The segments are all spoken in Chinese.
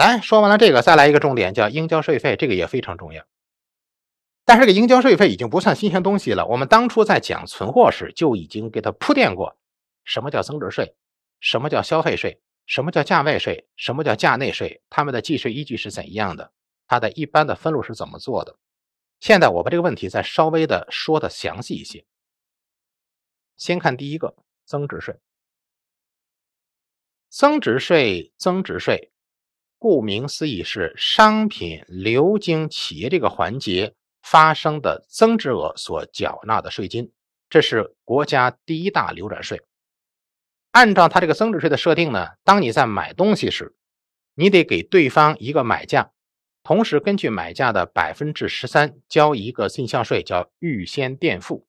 来说完了这个，再来一个重点，叫应交税费，这个也非常重要。但是，这个应交税费已经不算新鲜东西了。我们当初在讲存货时就已经给它铺垫过，什么叫增值税，什么叫消费税，什么叫价外税，什么叫价内税，他们的计税依据是怎样的，它的一般的分录是怎么做的。现在我把这个问题再稍微的说的详细一些。先看第一个增值税，增值税，增值税。顾名思义，是商品流经企业这个环节发生的增值额所缴纳的税金，这是国家第一大流转税。按照它这个增值税的设定呢，当你在买东西时，你得给对方一个买价，同时根据买价的百分之十三交一个进项税，叫预先垫付。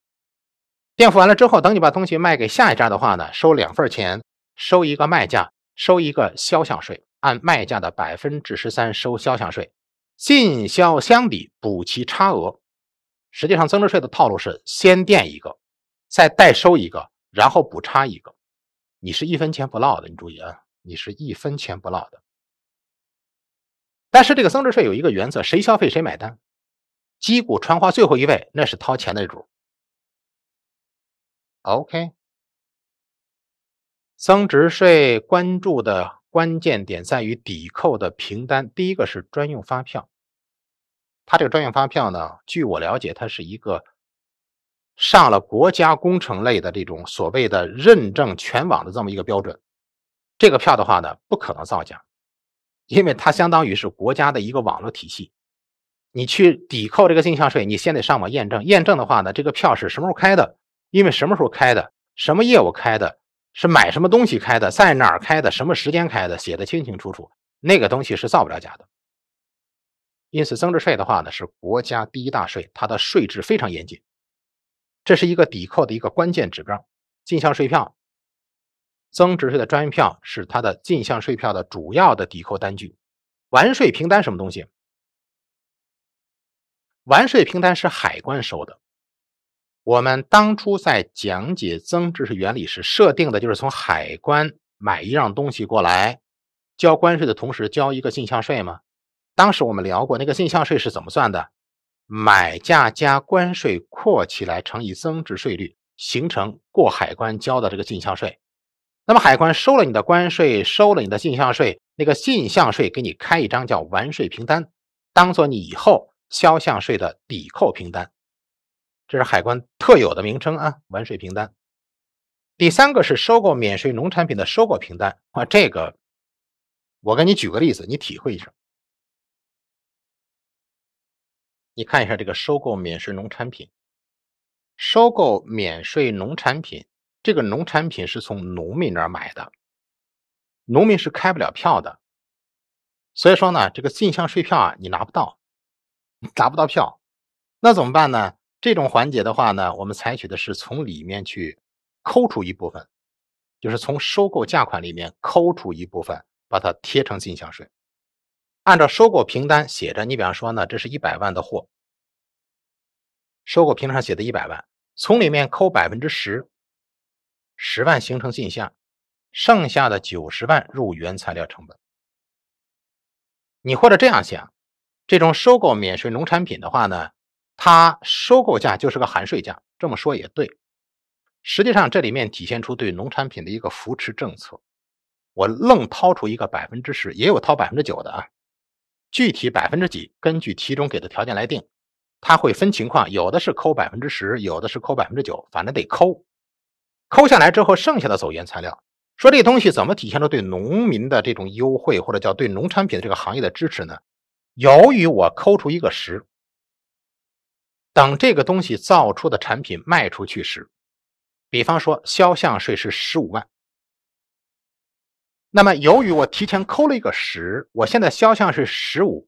垫付完了之后，等你把东西卖给下一家的话呢，收两份钱，收一个卖价，收一个销项税。按卖价的百分之十三收销项税，进销相抵补其差额。实际上，增值税的套路是先垫一个，再代收一个，然后补差一个。你是一分钱不落的，你注意啊，你是一分钱不落的。但是这个增值税有一个原则，谁消费谁买单。击鼓传花最后一位，那是掏钱的主。OK，增值税关注的。关键点在于抵扣的凭单，第一个是专用发票。他这个专用发票呢，据我了解，它是一个上了国家工程类的这种所谓的认证全网的这么一个标准。这个票的话呢，不可能造假，因为它相当于是国家的一个网络体系。你去抵扣这个进项税，你先得上网验证。验证的话呢，这个票是什么时候开的？因为什么时候开的，什么业务开的？是买什么东西开的，在哪儿开的，什么时间开的，写的清清楚楚，那个东西是造不了假的。因此，增值税的话呢，是国家第一大税，它的税制非常严谨，这是一个抵扣的一个关键指标。进项税票，增值税的专用票是它的进项税票的主要的抵扣单据。完税凭单什么东西？完税凭单是海关收的。我们当初在讲解增值税原理时，设定的就是从海关买一样东西过来，交关税的同时交一个进项税吗？当时我们聊过那个进项税是怎么算的：买价加关税扩起来乘以增值税率，形成过海关交的这个进项税。那么海关收了你的关税，收了你的进项税，那个进项税给你开一张叫完税凭单，当做你以后销项税的抵扣凭单。这是海关。特有的名称啊，完税凭单。第三个是收购免税农产品的收购凭单啊，这个我给你举个例子，你体会一下。你看一下这个收购免税农产品，收购免税农产品，这个农产品是从农民那儿买的，农民是开不了票的，所以说呢，这个进项税票啊，你拿不到，拿不到票，那怎么办呢？这种环节的话呢，我们采取的是从里面去抠除一部分，就是从收购价款里面抠除一部分，把它贴成进项税。按照收购凭单写着，你比方说呢，这是一百万的货，收购凭单上写的一百万，从里面扣百分之十，十万形成进项，剩下的九十万入原材料成本。你或者这样想，这种收购免税农产品的话呢？它收购价就是个含税价，这么说也对。实际上这里面体现出对农产品的一个扶持政策。我愣掏出一个百分之十，也有掏百分之九的啊。具体百分之几，根据题中给的条件来定。他会分情况，有的是扣百分之十，有的是扣百分之九，反正得扣。扣下来之后，剩下的走原材料。说这东西怎么体现出对农民的这种优惠，或者叫对农产品的这个行业的支持呢？由于我扣出一个十。等这个东西造出的产品卖出去时，比方说销项税是十五万，那么由于我提前扣了一个十，我现在销项是十五，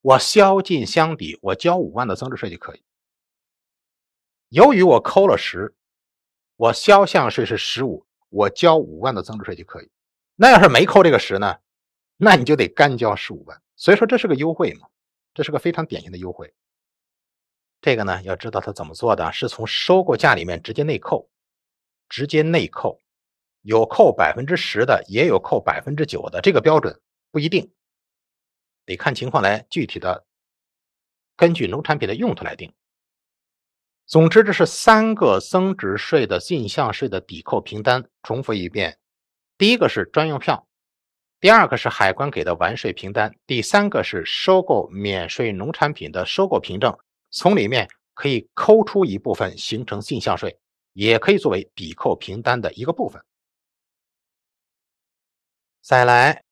我销进箱底，我交五万的增值税就可以。由于我扣了十，我销项税是十五，我交五万的增值税就可以。那要是没扣这个十呢，那你就得干交十五万。所以说这是个优惠嘛，这是个非常典型的优惠。这个呢，要知道它怎么做的是从收购价里面直接内扣，直接内扣，有扣百分之十的，也有扣百分之九的，这个标准不一定，得看情况来具体的，根据农产品的用途来定。总之，这是三个增值税的进项税的抵扣凭单。重复一遍，第一个是专用票，第二个是海关给的完税凭单，第三个是收购免税农产品的收购凭证。从里面可以抠出一部分，形成进项税，也可以作为抵扣凭单的一个部分。再来，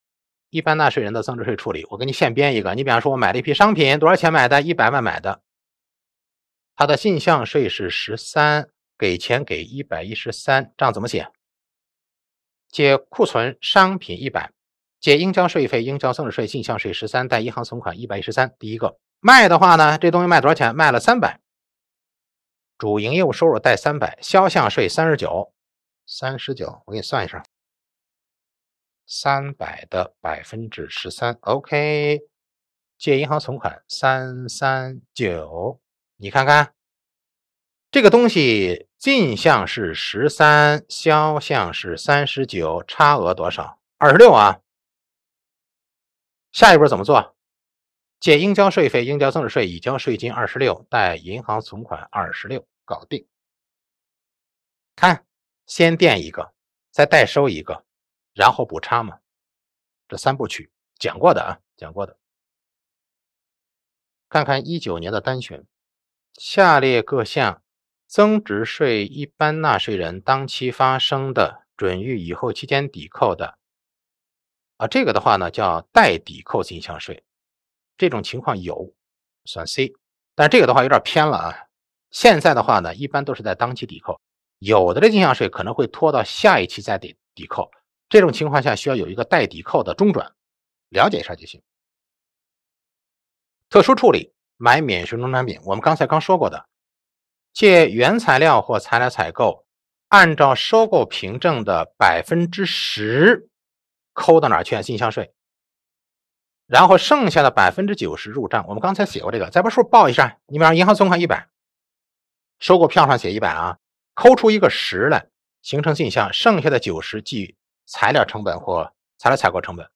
一般纳税人的增值税处理，我给你现编一个。你比方说，我买了一批商品，多少钱买的？一百万买的。它的进项税是十三，给钱给一百一十三，账怎么写？借库存商品一百，借应交税费应交增值税进项税十三，贷银行存款一百一十三。第一个。卖的话呢，这东西卖多少钱？卖了三百，主营业务收入带三百，销项税三十九，三十九，我给你算一下，三百的百分之十三，OK，借银行存款三三九，你看看这个东西进项是十三，销项是三十九，差额多少？二十六啊，下一步怎么做？借应交税费、应交增值税、已交税金二十六，贷银行存款二十六，搞定。看，先垫一个，再代收一个，然后补差嘛，这三部曲讲过的啊，讲过的。看看一九年的单选，下列各项增值税一般纳税人当期发生的准予以后期间抵扣的，啊，这个的话呢叫待抵扣进项税。这种情况有，选 C，但这个的话有点偏了啊。现在的话呢，一般都是在当期抵扣，有的这进项税可能会拖到下一期再抵抵扣。这种情况下需要有一个待抵扣的中转，了解一下就行。特殊处理，买免税农产品，我们刚才刚说过的，借原材料或材料采购，按照收购凭证的百分之十，扣到哪去？进项税。然后剩下的百分之九十入账。我们刚才写过这个，再把数报一下。你比方银行存款一百，收购票上写一百啊，扣出一个十来，形成进项，剩下的九十记材料成本或材料采购成本。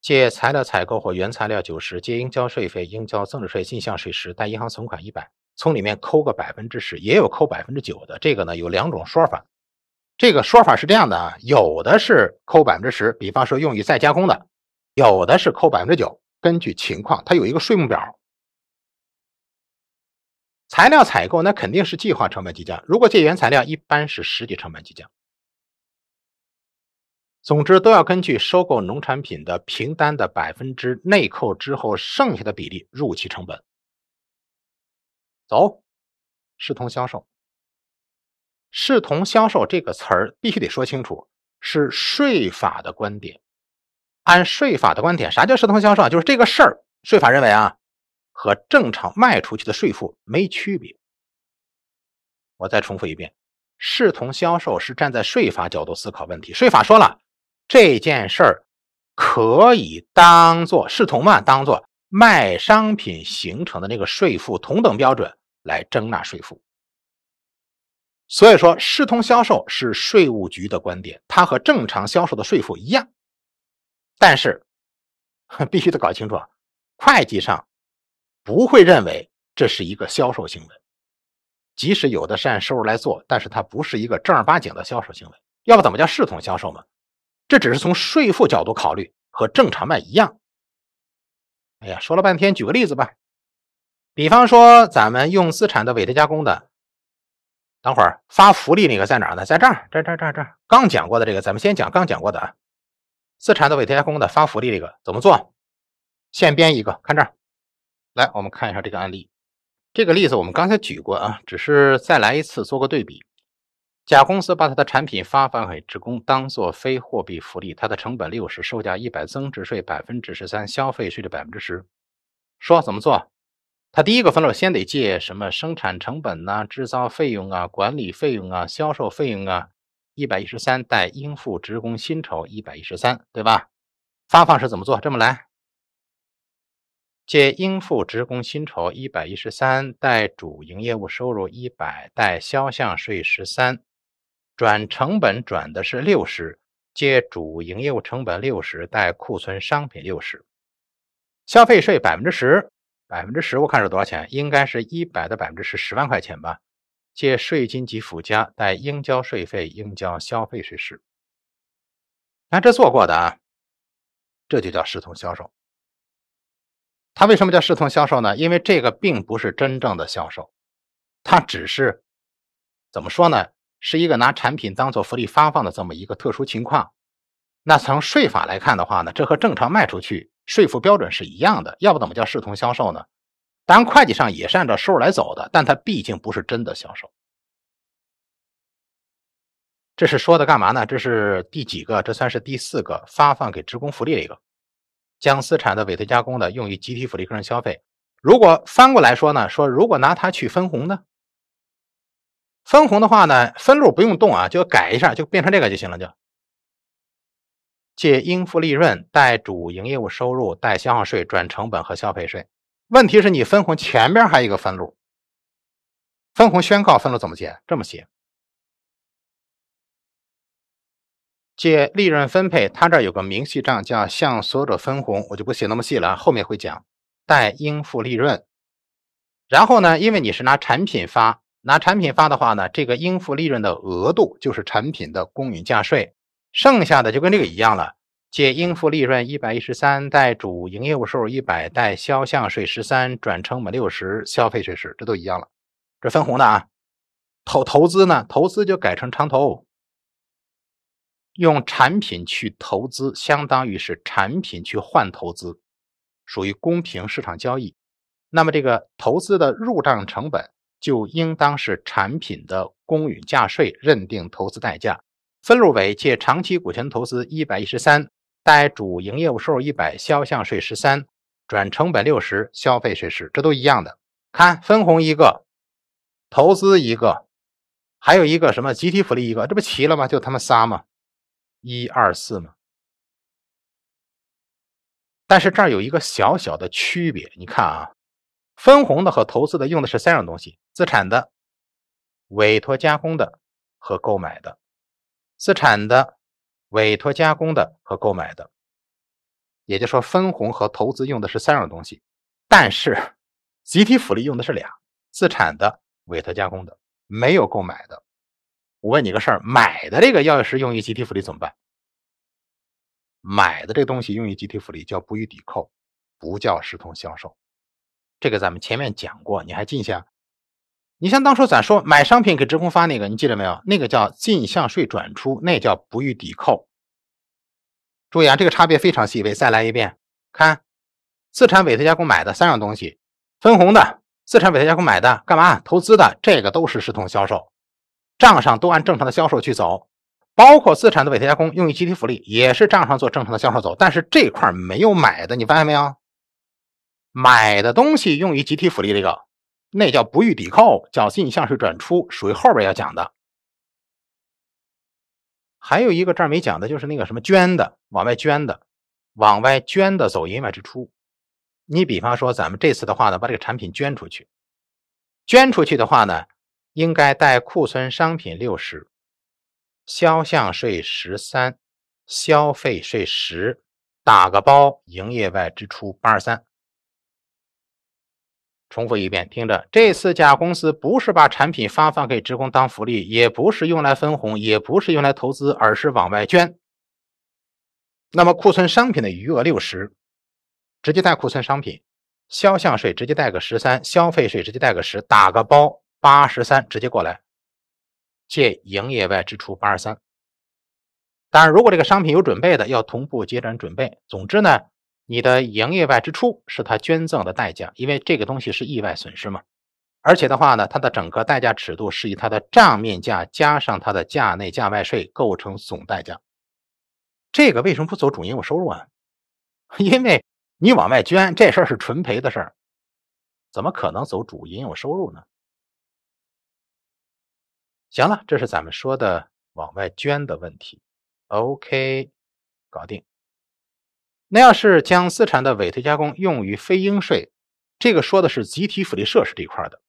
借材料采购或原材料九十，借应交税费应交增值税进项税十，贷银行存款一百。从里面扣个百分之十，也有扣百分之九的。这个呢有两种说法，这个说法是这样的啊，有的是扣百分之十，比方说用于再加工的。有的是扣百分之九，根据情况，它有一个税目表。材料采购那肯定是计划成本计价，如果借原材料，一般是实际成本计价。总之都要根据收购农产品的平单的百分之内扣之后剩下的比例入其成本。走，视同销售。视同销售这个词儿必须得说清楚，是税法的观点。按税法的观点，啥叫视同销售？啊？就是这个事儿，税法认为啊，和正常卖出去的税负没区别。我再重复一遍，视同销售是站在税法角度思考问题。税法说了，这件事儿可以当做视同嘛，当做卖商品形成的那个税负同等标准来征纳税负。所以说，视同销售是税务局的观点，它和正常销售的税负一样。但是，必须得搞清楚啊，会计上不会认为这是一个销售行为，即使有的是按收入来做，但是它不是一个正儿八经的销售行为，要不怎么叫视同销售嘛？这只是从税负角度考虑，和正常卖一样。哎呀，说了半天，举个例子吧，比方说咱们用资产的委托加工的，等会儿发福利那个在哪儿呢？在这儿，这这这这，刚讲过的这个，咱们先讲刚讲过的。啊。自产的伪托加工的发福利这个怎么做？现编一个，看这儿。来，我们看一下这个案例。这个例子我们刚才举过啊，只是再来一次做个对比。甲公司把它的产品发放给职工，当做非货币福利，它的成本六十，售价一百，增值税百分之十三，消费税的百分之十。说怎么做？它第一个分路，先得借什么？生产成本呐，制造费用啊，管理费用啊，销售费用啊。一百一十三带应付职工薪酬一百一十三，对吧？发放是怎么做？这么来，借应付职工薪酬一百一十三，带主营业务收入一百，带销项税十三，转成本转的是六十，借主营业务成本六十，带库存商品六十，消费税百分之十，百分之十我看是多少钱？应该是一百的百分之十，十万块钱吧。借税金及附加代应交税费、应交消费税时，那这做过的啊，这就叫视同销售。它为什么叫视同销售呢？因为这个并不是真正的销售，它只是怎么说呢？是一个拿产品当做福利发放的这么一个特殊情况。那从税法来看的话呢，这和正常卖出去税负标准是一样的，要不怎么叫视同销售呢？当然，会计上也是按照收入来走的，但它毕竟不是真的销售。这是说的干嘛呢？这是第几个？这算是第四个发放给职工福利的一个，将资产的委托加工的用于集体福利个人消费。如果翻过来说呢？说如果拿它去分红呢？分红的话呢？分录不用动啊，就改一下，就变成这个就行了，就借应付利润，贷主营业务收入，贷消耗税转成本和消费税。问题是你分红前边还有一个分录，分红宣告分录怎么写？这么写，借利润分配，它这有个明细账叫向所有者分红，我就不写那么细了，后面会讲，带应付利润。然后呢，因为你是拿产品发，拿产品发的话呢，这个应付利润的额度就是产品的公允价税，剩下的就跟这个一样了。借应付利润一百一十三，贷主营业务收入一百，贷销项税十三，转成本六十，消费税十，这都一样了。这分红的啊，投投资呢？投资就改成长投，用产品去投资，相当于是产品去换投资，属于公平市场交易。那么这个投资的入账成本就应当是产品的公允价税认定投资代价。分录为借长期股权投资一百一十三。贷主营业务收入一百，销项税十三，转成本六十，消费税十，这都一样的。看分红一个，投资一个，还有一个什么集体福利一个，这不齐了吗？就他们仨吗？一二四吗？但是这儿有一个小小的区别，你看啊，分红的和投资的用的是三种东西：资产的、委托加工的和购买的资产的。委托加工的和购买的，也就是说分红和投资用的是三种东西，但是集体福利用的是俩，自产的、委托加工的没有购买的。我问你个事儿，买的这个要是用于集体福利怎么办？买的这东西用于集体福利叫不予抵扣，不叫视同销售。这个咱们前面讲过，你还记下？你像当初咱说买商品给职工发那个，你记得没有？那个叫进项税转出，那叫不予抵扣。注意啊，这个差别非常细微。再来一遍，看资产委托加工买的三样东西，分红的、资产委托加工买的、干嘛投资的，这个都是视同销售，账上都按正常的销售去走。包括资产的委托加工用于集体福利，也是账上做正常的销售走。但是这块没有买的，你发现没有？买的东西用于集体福利这个。那叫不予抵扣，叫进项税转出，属于后边要讲的。还有一个这儿没讲的，就是那个什么捐的，往外捐的，往外捐的走营业外支出。你比方说咱们这次的话呢，把这个产品捐出去，捐出去的话呢，应该带库存商品六十，销项税十三，消费税十，打个包营业外支出八十三。重复一遍，听着，这次甲公司不是把产品发放给职工当福利，也不是用来分红，也不是用来投资，而是往外捐。那么库存商品的余额六十，直接带库存商品，销项税直接带个十三，消费税直接带个十，打个包八十三，直接过来，借营业外支出八十三。当然，如果这个商品有准备的，要同步结转准备。总之呢。你的营业外支出是他捐赠的代价，因为这个东西是意外损失嘛。而且的话呢，它的整个代价尺度是以它的账面价加上它的价内价外税构成总代价。这个为什么不走主营业务收入啊？因为你往外捐这事儿是纯赔的事儿，怎么可能走主营业务收入呢？行了，这是咱们说的往外捐的问题。OK，搞定。那要是将资产的委托加工用于非应税，这个说的是集体福利设施这一块的。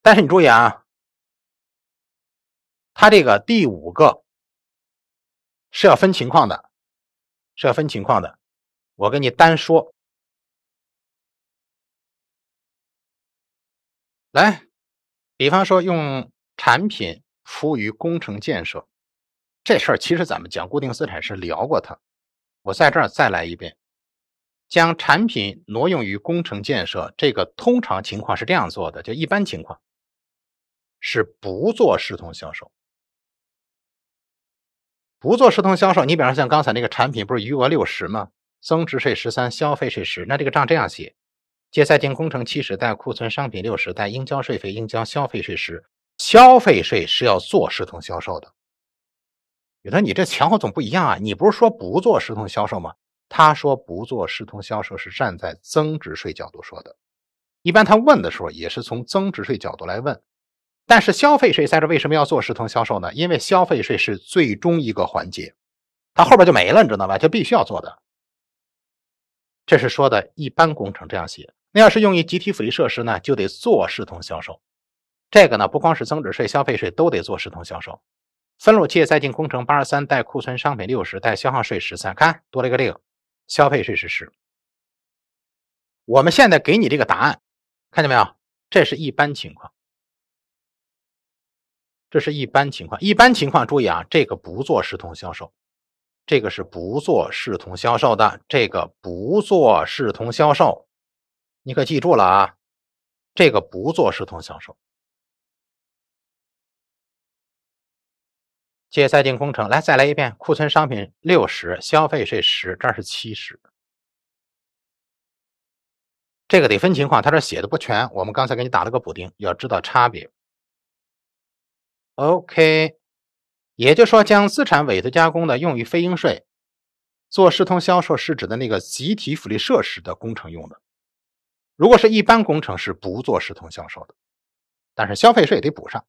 但是你注意啊，它这个第五个是要分情况的，是要分情况的。我跟你单说，来，比方说用产品服务于工程建设，这事儿其实咱们讲固定资产是聊过它。我在这儿再来一遍，将产品挪用于工程建设，这个通常情况是这样做的，就一般情况是不做视同销售，不做视同销售。你比方像刚才那个产品，不是余额六十吗？增值税十三，消费税十，那这个账这样写：借在建工程七十，贷库存商品六十，贷应交税费应交消费税十。消费税是要做视同销售的。有的你这前后总不一样啊，你不是说不做视同销售吗？他说不做视同销售是站在增值税角度说的，一般他问的时候也是从增值税角度来问。但是消费税在这为什么要做视同销售呢？因为消费税是最终一个环节，它后边就没了，你知道吧？就必须要做的。这是说的一般工程这样写，那要是用于集体福利设施呢，就得做视同销售。这个呢，不光是增值税、消费税都得做视同销售。分录器再进工程八十三，带库存商品六十，带消耗税十三，看多了一个这个，消费税是十。我们现在给你这个答案，看见没有？这是一般情况，这是一般情况。一般情况，注意啊，这个不做视同销售，这个是不做视同销售的，这个不做视同销售，你可记住了啊，这个不做视同销售。借在定工程，来再来一遍，库存商品六十，消费税十，这是七十，这个得分情况，他这写的不全，我们刚才给你打了个补丁，要知道差别。OK，也就是说，将资产委托加工的用于非应税，做视同销售是指的那个集体福利设施的工程用的，如果是一般工程是不做视同销售的，但是消费税得补上。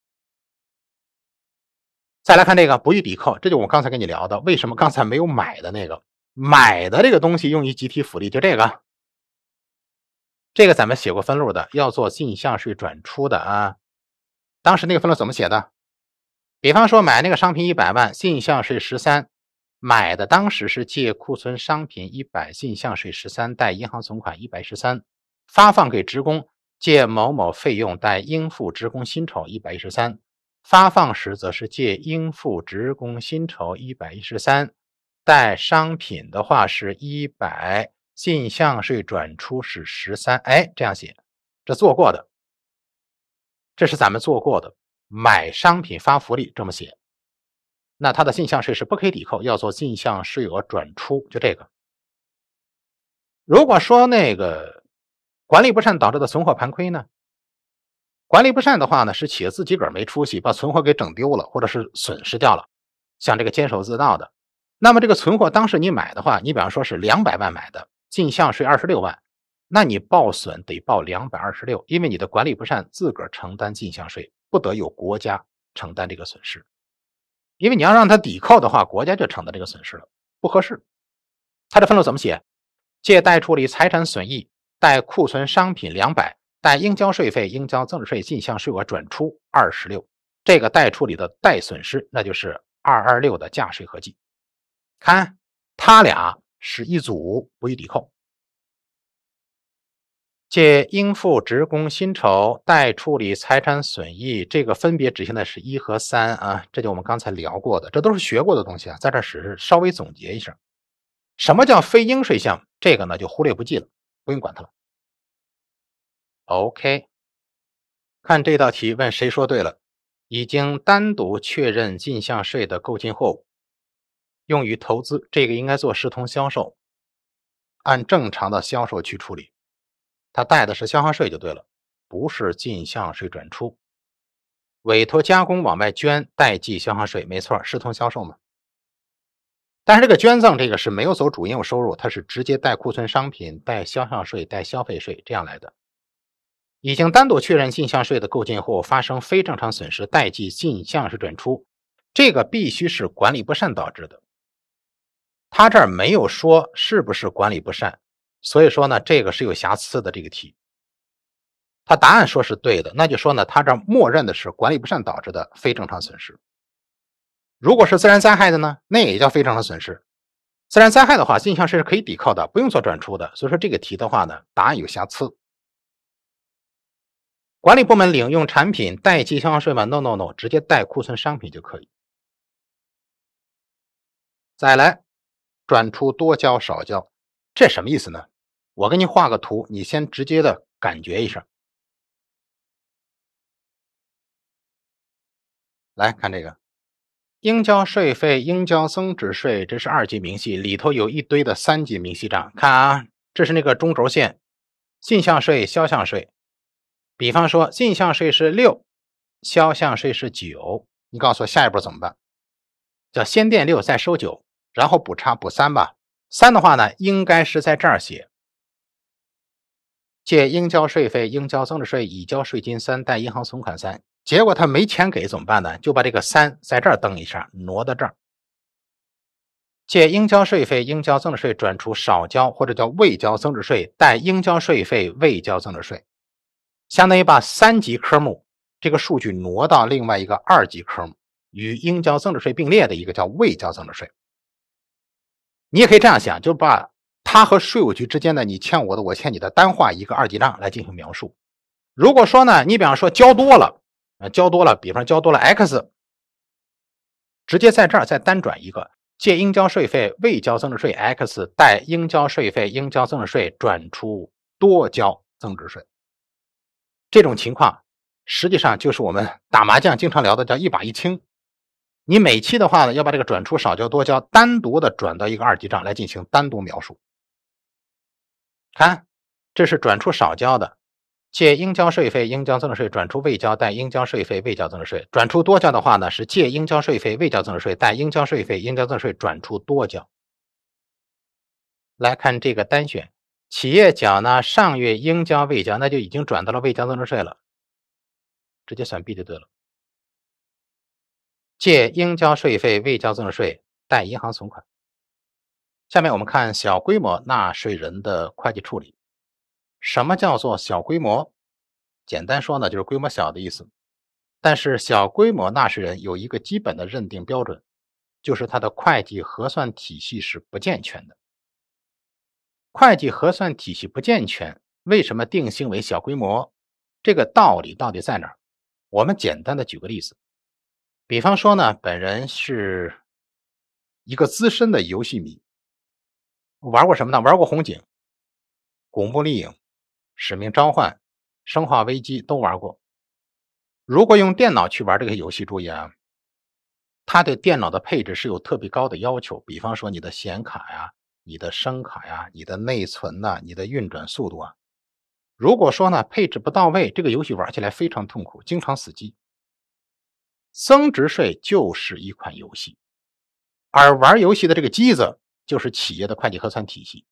再来看这个不予抵扣，这就我刚才跟你聊的，为什么刚才没有买的那个买的这个东西用于集体福利，就这个，这个咱们写过分录的，要做进项税转出的啊。当时那个分录怎么写的？比方说买那个商品一百万，进项税十三，买的当时是借库存商品一百，进项税十三，贷银行存款一百一十三，发放给职工借某某费用，贷应付职工薪酬一百一十三。发放时则是借应付职工薪酬一百一十三，带商品的话是一百，进项税转出是十三。哎，这样写，这做过的，这是咱们做过的，买商品发福利这么写，那它的进项税是不可以抵扣，要做进项税额转出，就这个。如果说那个管理不善导致的存货盘亏呢？管理不善的话呢，是企业自己个儿没出息，把存货给整丢了，或者是损失掉了。像这个监守自盗的，那么这个存货当时你买的话，你比方说是两百万买的，进项税二十六万，那你报损得报两百二十六，因为你的管理不善，自个儿承担进项税，不得有国家承担这个损失，因为你要让他抵扣的话，国家就承担这个损失了，不合适。他的分录怎么写？借：贷处理财产损益，贷库存商品两百。但应交税费、应交增值税进项税额转出二十六，这个待处理的待损失，那就是二二六的价税合计。看，他俩是一组，不予抵扣。借应付职工薪酬、待处理财产损益，这个分别执行的是一和三啊。这就我们刚才聊过的，这都是学过的东西啊，在这只是稍微总结一下。什么叫非应税项目？这个呢就忽略不计了，不用管它了。OK，看这道题，问谁说对了？已经单独确认进项税的购进货物用于投资，这个应该做视同销售，按正常的销售去处理。他带的是销项税就对了，不是进项税转出。委托加工往外捐代计销项税，没错，视同销售嘛。但是这个捐赠这个是没有走主营业务收入，它是直接带库存商品带销项税带消费税这样来的。已经单独确认进项税的购进后发生非正常损失，代记进项税转出，这个必须是管理不善导致的。他这儿没有说是不是管理不善，所以说呢，这个是有瑕疵的。这个题，他答案说是对的，那就说呢，他这默认的是管理不善导致的非正常损失。如果是自然灾害的呢，那也叫非正常损失。自然灾害的话，进项税是可以抵扣的，不用做转出的。所以说这个题的话呢，答案有瑕疵。管理部门领用产品代记销项税吗？No No No，直接代库存商品就可以。再来，转出多交少交，这什么意思呢？我给你画个图，你先直接的感觉一下。来看这个，应交税费、应交增值税，这是二级明细里头有一堆的三级明细账。看啊，这是那个中轴线，进项税、销项税。比方说，进项税是六，销项税是九，你告诉我下一步怎么办？叫先垫六，再收九，然后补差补三吧。三的话呢，应该是在这儿写：借应交税费、应交增值税、已交税金三，贷银行存款三。结果他没钱给怎么办呢？就把这个三在这儿登一下，挪到这儿。借应交税费、应交增值税转出少交或者叫未交增值税，贷应交税费、未交增值税。相当于把三级科目这个数据挪到另外一个二级科目，与应交增值税并列的一个叫未交增值税。你也可以这样想，就把它和税务局之间的你欠我的，我欠你的，单划一个二级账来进行描述。如果说呢，你比方说交多了，呃，交多了，比方交多了 X，直接在这儿再单转一个借应交税费未交增值税 X，贷应交税费应交增值税转出多交增值税。这种情况，实际上就是我们打麻将经常聊的叫一把一清。你每期的话呢，要把这个转出少交多交单独的转到一个二级账来进行单独描述。看，这是转出少交的，借应交税费应交增值税转出未交，贷应交税费未交增值税。转出多交的话呢，是借应交税费未交增值税，贷应交税费应交增值税转出多交。来看这个单选。企业缴纳上月应交未交，那就已经转到了未交增值税了，直接选 B 就对了。借：应交税费未交增值税；贷：银行存款。下面我们看小规模纳税人的会计处理。什么叫做小规模？简单说呢，就是规模小的意思。但是小规模纳税人有一个基本的认定标准，就是它的会计核算体系是不健全的。会计核算体系不健全，为什么定性为小规模？这个道理到底在哪儿？我们简单的举个例子，比方说呢，本人是一个资深的游戏迷，玩过什么呢？玩过《红警》《古墓丽影》《使命召唤》《生化危机》都玩过。如果用电脑去玩这个游戏，注意啊，它对电脑的配置是有特别高的要求，比方说你的显卡呀。你的声卡呀，你的内存呐，你的运转速度啊，如果说呢配置不到位，这个游戏玩起来非常痛苦，经常死机。增值税就是一款游戏，而玩游戏的这个机子就是企业的会计核算体系。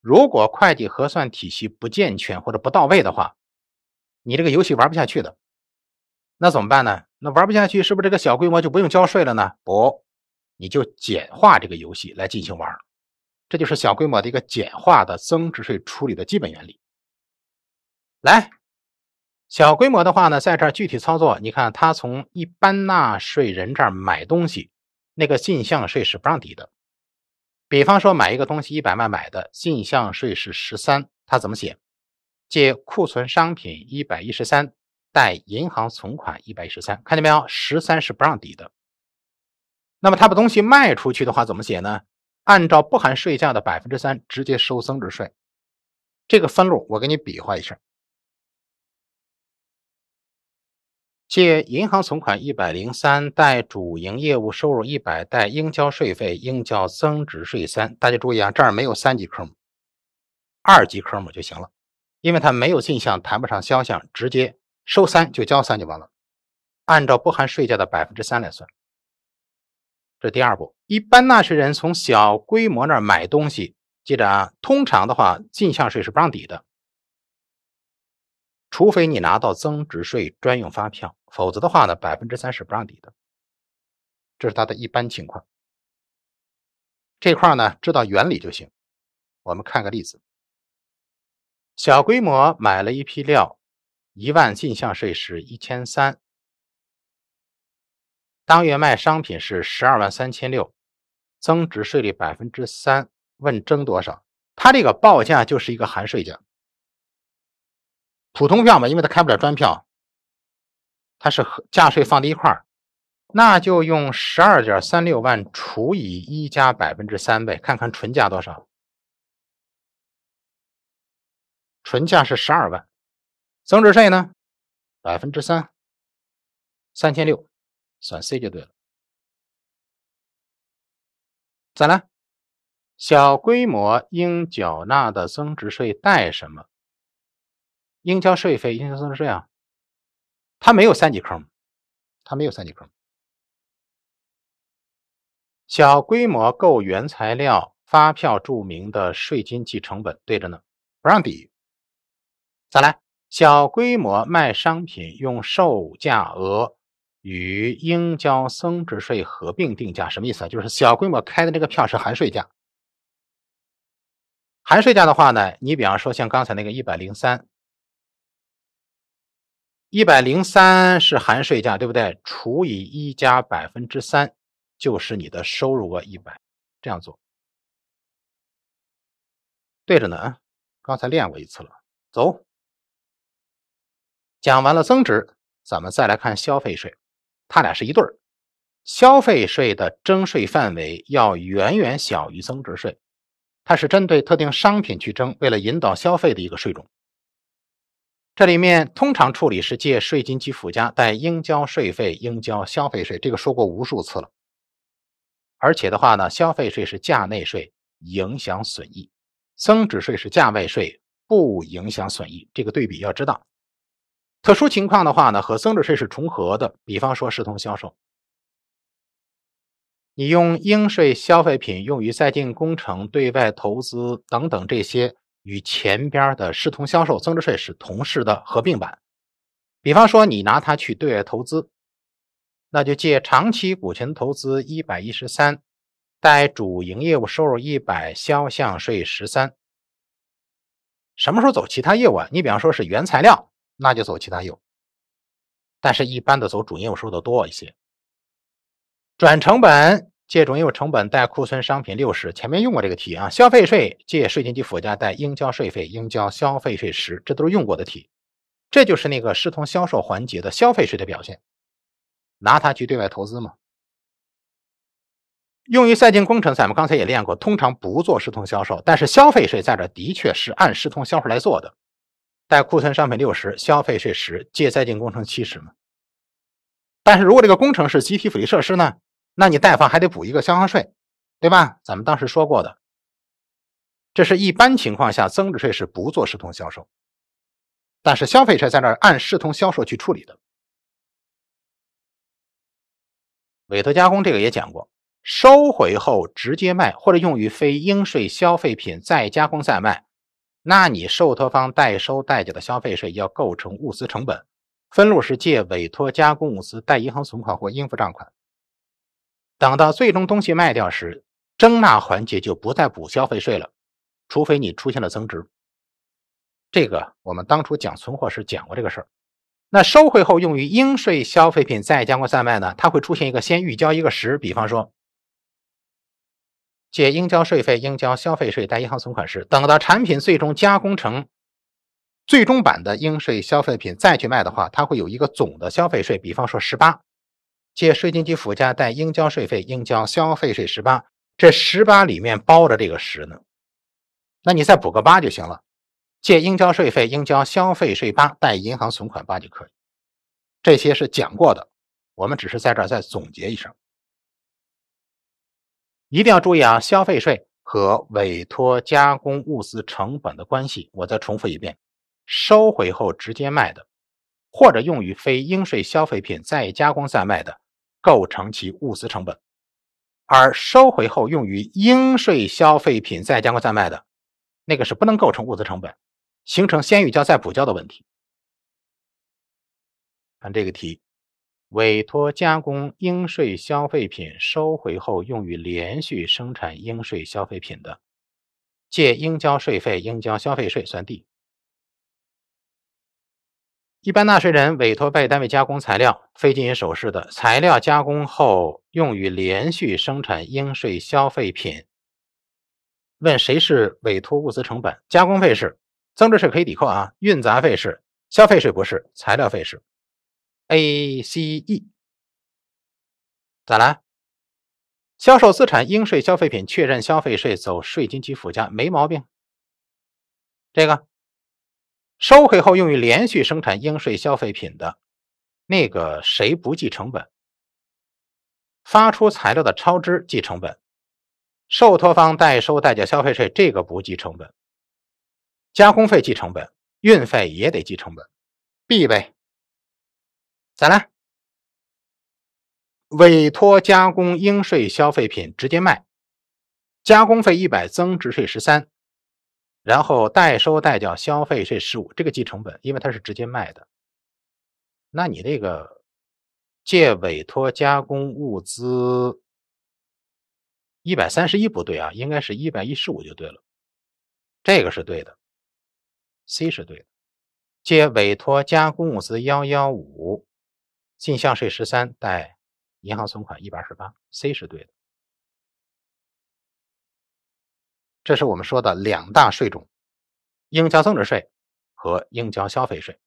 如果会计核算体系不健全或者不到位的话，你这个游戏玩不下去的。那怎么办呢？那玩不下去是不是这个小规模就不用交税了呢？不，你就简化这个游戏来进行玩。这就是小规模的一个简化的增值税处理的基本原理。来，小规模的话呢，在这儿具体操作，你看他从一般纳税人这儿买东西，那个进项税是不让抵的。比方说买一个东西一百万买的，进项税是十三，他怎么写？借库存商品一百一十三，贷银行存款一百一十三，看见没有？十三是不让抵的。那么他把东西卖出去的话，怎么写呢？按照不含税价的百分之三直接收增值税，这个分录我给你比划一下。借银行存款一百零三，贷主营业务收入一百，贷应交税费应交增值税三。大家注意啊，这儿没有三级科目，二级科目就行了，因为它没有进项，谈不上销项，直接收三就交三就完了。按照不含税价的百分之三来算。这第二步，一般纳税人从小规模那儿买东西，记着啊，通常的话，进项税是不让抵的，除非你拿到增值税专用发票，否则的话呢，百分之三是不让抵的，这是它的一般情况。这块儿呢，知道原理就行。我们看个例子，小规模买了一批料，一万，进项税是一千三。当月卖商品是十二万三千六，增值税率百分之三，问征多少？它这个报价就是一个含税价，普通票嘛，因为它开不了专票，它是和价税放在一块儿，那就用十二点三六万除以一加百分之三呗，看看纯价多少，纯价是十二万，增值税呢百分之三，三千六。选 C 就对了。再来，小规模应缴纳的增值税带什么？应交税费，应交增值税啊。它没有三级坑，它没有三级坑。小规模购原材料，发票注明的税金计成本，对着呢，不让抵。再来，小规模卖商品用售价额。与应交增值税合并定价什么意思啊？就是小规模开的这个票是含税价，含税价的话呢，你比方说像刚才那个一百零三，一百零三是含税价，对不对？除以一加百分之三，就是你的收入额一百。这样做，对着呢，刚才练过一次了。走，讲完了增值，咱们再来看消费税。他俩是一对儿，消费税的征税范围要远远小于增值税，它是针对特定商品去征，为了引导消费的一个税种。这里面通常处理是借税金及附加但应交税费应交消费税，这个说过无数次了。而且的话呢，消费税是价内税，影响损益；增值税是价外税，不影响损益。这个对比要知道。特殊情况的话呢，和增值税是重合的。比方说视同销售，你用应税消费品用于在建工程、对外投资等等这些，与前边的视同销售增值税是同式的合并版。比方说你拿它去对外投资，那就借长期股权投资一百一十三，贷主营业务收入一百，销项税十三。什么时候走其他业务啊？你比方说是原材料。那就走其他业务，但是一般的走主营业务收的多一些。转成本借主营业务成本，贷库存商品六十。前面用过这个题啊，消费税借税金及附加，贷应交税费应交消费税十，这都是用过的题。这就是那个视同销售环节的消费税的表现，拿它去对外投资嘛。用于在建工程，咱们刚才也练过，通常不做视同销售，但是消费税在这的确是按视同销售来做的。贷库存商品六十，消费税十，借在建工程七十嘛。但是如果这个工程是集体福利设施呢，那你贷方还得补一个消防税，对吧？咱们当时说过的，这是一般情况下增值税是不做视同销售，但是消费税在那按视同销售去处理的。委托加工这个也讲过，收回后直接卖或者用于非应税消费品再加工再卖。那你受托方代收代缴的消费税要构成物资成本，分录是借委托加工物资、贷银行存款或应付账款。等到最终东西卖掉时，征纳环节就不再补消费税了，除非你出现了增值。这个我们当初讲存货时讲过这个事儿。那收回后用于应税消费品再加工再卖呢？它会出现一个先预交一个十，比方说。借应交税费、应交消费税，贷银行存款时，等到产品最终加工成最终版的应税消费品再去卖的话，它会有一个总的消费税，比方说十八。借税金及附加，贷应交税费、应交消费税十八。这十八里面包着这个十呢，那你再补个八就行了。借应交税费、应交消费税八，贷银行存款八就可以。这些是讲过的，我们只是在这儿再总结一声。一定要注意啊，消费税和委托加工物资成本的关系。我再重复一遍：收回后直接卖的，或者用于非应税消费品再加工再卖的，构成其物资成本；而收回后用于应税消费品再加工再卖的，那个是不能构成物资成本，形成先预交再补交的问题。看这个题。委托加工应税消费品收回后用于连续生产应税消费品的，借应交税费应交消费税，算 D。一般纳税人委托被单位加工材料（非金银首饰）的材料加工后用于连续生产应税消费品，问谁是委托物资成本？加工费是，增值税可以抵扣啊。运杂费是，消费税不是，材料费是。A C E，咋啦？销售资产应税消费品确认消费税走税金及附加没毛病。这个，收回后用于连续生产应税消费品的那个谁不计成本？发出材料的超支计成本，受托方代收代缴消费税这个不计成本，加工费计成本，运费也得计成本，必备。咋来。委托加工应税消费品直接卖，加工费一百，增值税十三，然后代收代缴消费税十五，这个记成本，因为它是直接卖的。那你这个借委托加工物资一百三十一不对啊，应该是一百一十五就对了，这个是对的。C 是对的，借委托加工物资幺幺五。进项税十三，贷银行存款一百二十八，C 是对的。这是我们说的两大税种，应交增值税和应交消费税。